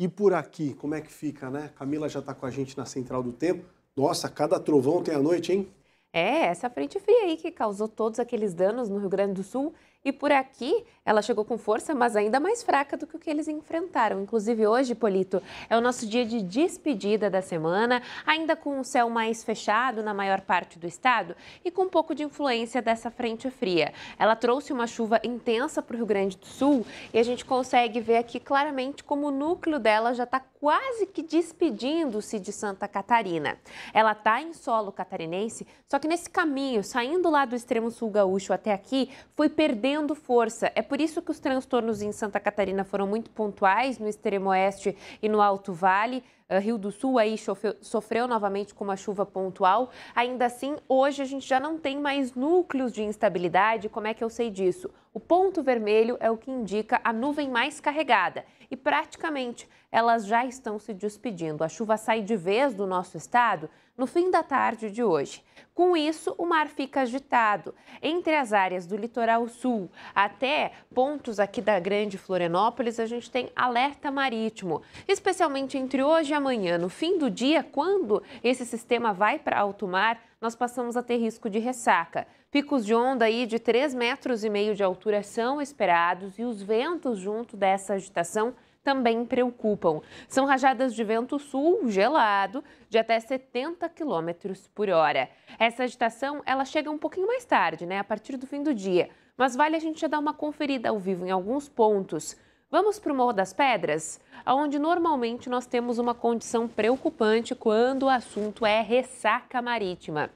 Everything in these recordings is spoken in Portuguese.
E por aqui, como é que fica, né? Camila já está com a gente na Central do Tempo. Nossa, cada trovão tem a noite, hein? É, essa frente fria aí que causou todos aqueles danos no Rio Grande do Sul e por aqui, ela chegou com força, mas ainda mais fraca do que o que eles enfrentaram. Inclusive, hoje, Polito, é o nosso dia de despedida da semana, ainda com o céu mais fechado na maior parte do estado e com um pouco de influência dessa frente fria. Ela trouxe uma chuva intensa para o Rio Grande do Sul e a gente consegue ver aqui claramente como o núcleo dela já está quase que despedindo-se de Santa Catarina. Ela está em solo catarinense, só que nesse caminho, saindo lá do extremo sul gaúcho até aqui, foi perdendo perdendo força. É por isso que os transtornos em Santa Catarina foram muito pontuais, no extremo oeste e no Alto Vale. Ah, Rio do Sul aí sofreu novamente com uma chuva pontual. Ainda assim, hoje a gente já não tem mais núcleos de instabilidade. Como é que eu sei disso? O ponto vermelho é o que indica a nuvem mais carregada e praticamente elas já estão se despedindo. A chuva sai de vez do nosso estado no fim da tarde de hoje. Com isso, o mar fica agitado. Entre as áreas do litoral sul até pontos aqui da Grande Florianópolis, a gente tem alerta marítimo, especialmente entre hoje e amanhã, no fim do dia, quando esse sistema vai para alto mar, nós passamos a ter risco de ressaca. Picos de onda aí de 3,5 metros e meio de altura são esperados e os ventos junto dessa agitação também preocupam. São rajadas de vento sul gelado de até 70 km por hora. Essa agitação ela chega um pouquinho mais tarde, né, a partir do fim do dia. Mas vale a gente já dar uma conferida ao vivo em alguns pontos. Vamos para o Morro das Pedras, onde normalmente nós temos uma condição preocupante quando o assunto é ressaca marítima.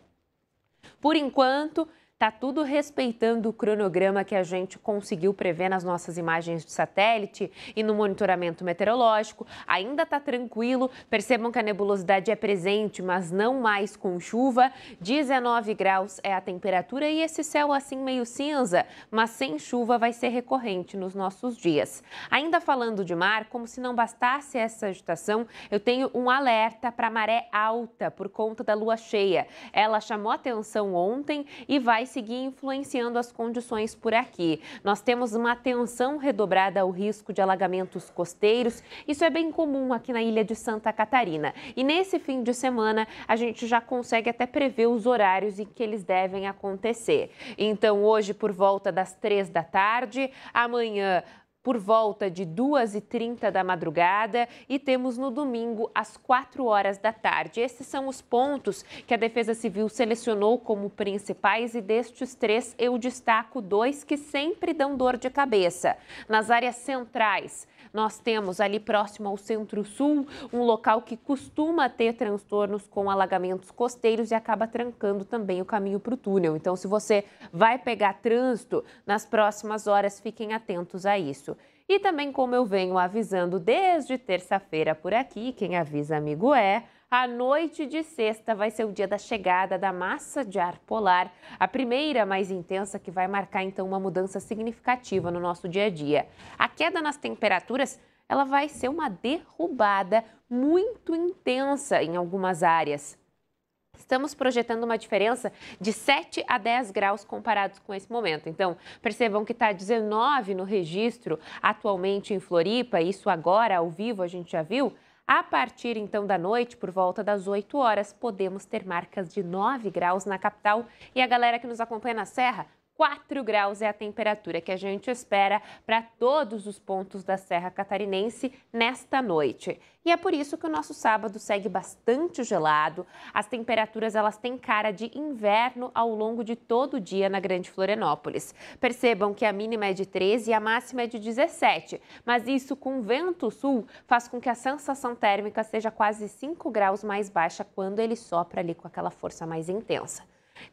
Por enquanto, Tá tudo respeitando o cronograma que a gente conseguiu prever nas nossas imagens de satélite e no monitoramento meteorológico. Ainda tá tranquilo. Percebam que a nebulosidade é presente, mas não mais com chuva. 19 graus é a temperatura e esse céu assim meio cinza, mas sem chuva vai ser recorrente nos nossos dias. Ainda falando de mar, como se não bastasse essa agitação, eu tenho um alerta para maré alta por conta da lua cheia. Ela chamou atenção ontem e vai vai seguir influenciando as condições por aqui. Nós temos uma atenção redobrada ao risco de alagamentos costeiros. Isso é bem comum aqui na ilha de Santa Catarina. E nesse fim de semana, a gente já consegue até prever os horários em que eles devem acontecer. Então, hoje, por volta das três da tarde, amanhã, por volta de 2h30 da madrugada e temos no domingo às 4 horas da tarde. Esses são os pontos que a Defesa Civil selecionou como principais e destes três eu destaco dois que sempre dão dor de cabeça. Nas áreas centrais, nós temos ali próximo ao centro-sul um local que costuma ter transtornos com alagamentos costeiros e acaba trancando também o caminho para o túnel. Então, se você vai pegar trânsito nas próximas horas, fiquem atentos a isso. E também, como eu venho avisando desde terça-feira por aqui, quem avisa amigo é. A noite de sexta vai ser o dia da chegada da massa de ar polar, a primeira mais intensa que vai marcar então uma mudança significativa no nosso dia a dia. A queda nas temperaturas ela vai ser uma derrubada muito intensa em algumas áreas estamos projetando uma diferença de 7 a 10 graus comparados com esse momento. Então, percebam que está 19 no registro atualmente em Floripa, isso agora ao vivo a gente já viu. A partir então da noite, por volta das 8 horas, podemos ter marcas de 9 graus na capital. E a galera que nos acompanha na Serra 4 graus é a temperatura que a gente espera para todos os pontos da Serra Catarinense nesta noite. E é por isso que o nosso sábado segue bastante gelado. As temperaturas elas têm cara de inverno ao longo de todo o dia na Grande Florianópolis. Percebam que a mínima é de 13 e a máxima é de 17, mas isso com vento sul faz com que a sensação térmica seja quase 5 graus mais baixa quando ele sopra ali com aquela força mais intensa.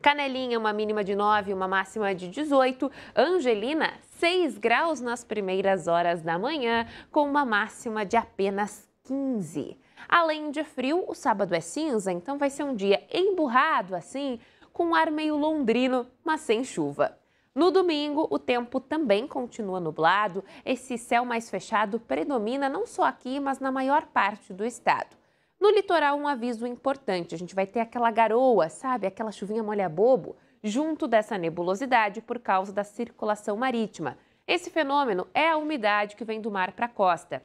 Canelinha, uma mínima de 9, uma máxima de 18. Angelina, 6 graus nas primeiras horas da manhã, com uma máxima de apenas 15. Além de frio, o sábado é cinza, então vai ser um dia emburrado assim, com um ar meio londrino, mas sem chuva. No domingo, o tempo também continua nublado. Esse céu mais fechado predomina não só aqui, mas na maior parte do estado. No litoral, um aviso importante: a gente vai ter aquela garoa, sabe? Aquela chuvinha molha bobo, junto dessa nebulosidade por causa da circulação marítima. Esse fenômeno é a umidade que vem do mar para a costa.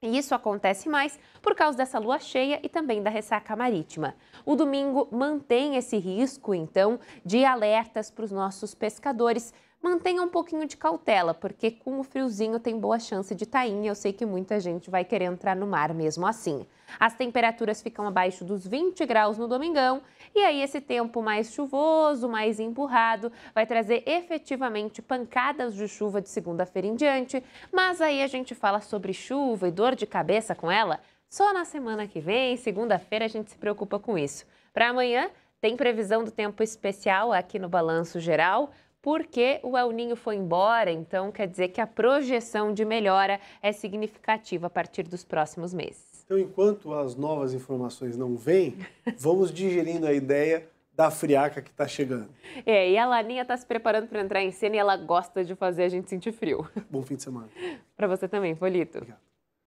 E isso acontece mais por causa dessa lua cheia e também da ressaca marítima. O domingo mantém esse risco, então, de alertas para os nossos pescadores, mantenha um pouquinho de cautela, porque com o friozinho tem boa chance de tainha. Eu sei que muita gente vai querer entrar no mar mesmo assim. As temperaturas ficam abaixo dos 20 graus no domingão, e aí esse tempo mais chuvoso, mais emburrado, vai trazer efetivamente pancadas de chuva de segunda-feira em diante. Mas aí a gente fala sobre chuva e dor de cabeça com ela só na semana que vem, segunda-feira, a gente se preocupa com isso. Para amanhã, tem previsão do tempo especial aqui no Balanço Geral porque o El Ninho foi embora, então quer dizer que a projeção de melhora é significativa a partir dos próximos meses. Então, enquanto as novas informações não vêm, vamos digerindo a ideia da friaca que está chegando. É, e a Laninha está se preparando para entrar em cena e ela gosta de fazer a gente sentir frio. Bom fim de semana. para você também, Polito. Obrigado.